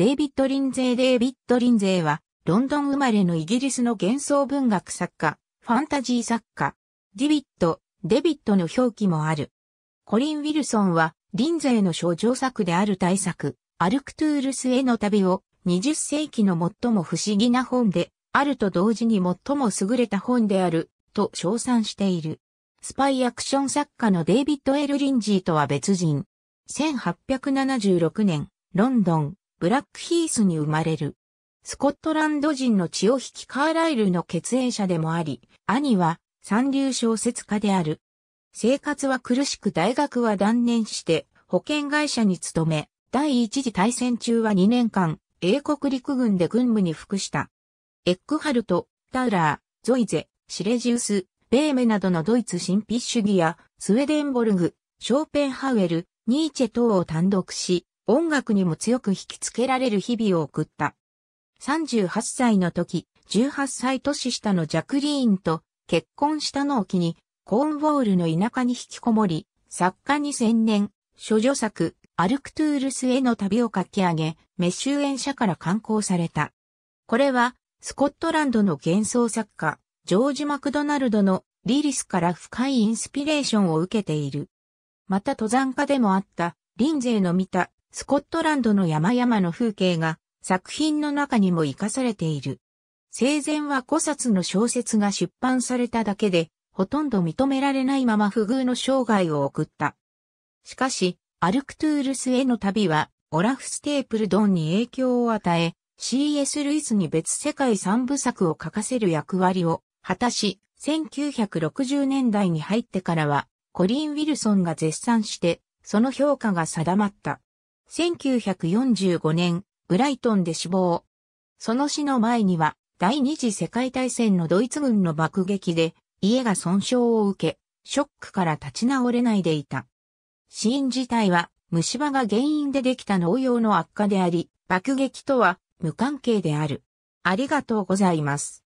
デイビッド・リンゼー・デイビッド・リンゼーは、ロンドン生まれのイギリスの幻想文学作家、ファンタジー作家、ディビット、デビットの表記もある。コリン・ウィルソンは、リンゼーの象徴作である大作、アルクトゥールスへの旅を、20世紀の最も不思議な本で、あると同時に最も優れた本である、と称賛している。スパイアクション作家のデイビッド・エル・リンジーとは別人。1876年、ロンドン、ブラックヒースに生まれる。スコットランド人の血を引きカーライルの血縁者でもあり、兄は三流小説家である。生活は苦しく大学は断念して保険会社に勤め、第一次大戦中は2年間、英国陸軍で軍務に服した。エックハルト、タウラー、ゾイゼ、シレジウス、ベーメなどのドイツ神秘主義や、スウェデンボルグ、ショーペンハウエル、ニーチェ等を単独し、音楽にも強く引きつけられる日々を送った。38歳の時、18歳年下のジャクリーンと結婚したのを機に、コーンウォールの田舎に引きこもり、作家に専念、諸女作、アルクトゥールスへの旅を書き上げ、メッシュ演者から刊行された。これは、スコットランドの幻想作家、ジョージ・マクドナルドのリリスから深いインスピレーションを受けている。また登山家でもあった、リンゼーの見たスコットランドの山々の風景が作品の中にも活かされている。生前は5冊の小説が出版されただけで、ほとんど認められないまま不遇の生涯を送った。しかし、アルクトゥールスへの旅は、オラフ・ステープルドンに影響を与え、C.S. ルイスに別世界三部作を書かせる役割を果たし、1960年代に入ってからは、コリン・ウィルソンが絶賛して、その評価が定まった。1945年、ブライトンで死亡。その死の前には、第二次世界大戦のドイツ軍の爆撃で、家が損傷を受け、ショックから立ち直れないでいた。死因自体は、虫歯が原因でできた農用の悪化であり、爆撃とは無関係である。ありがとうございます。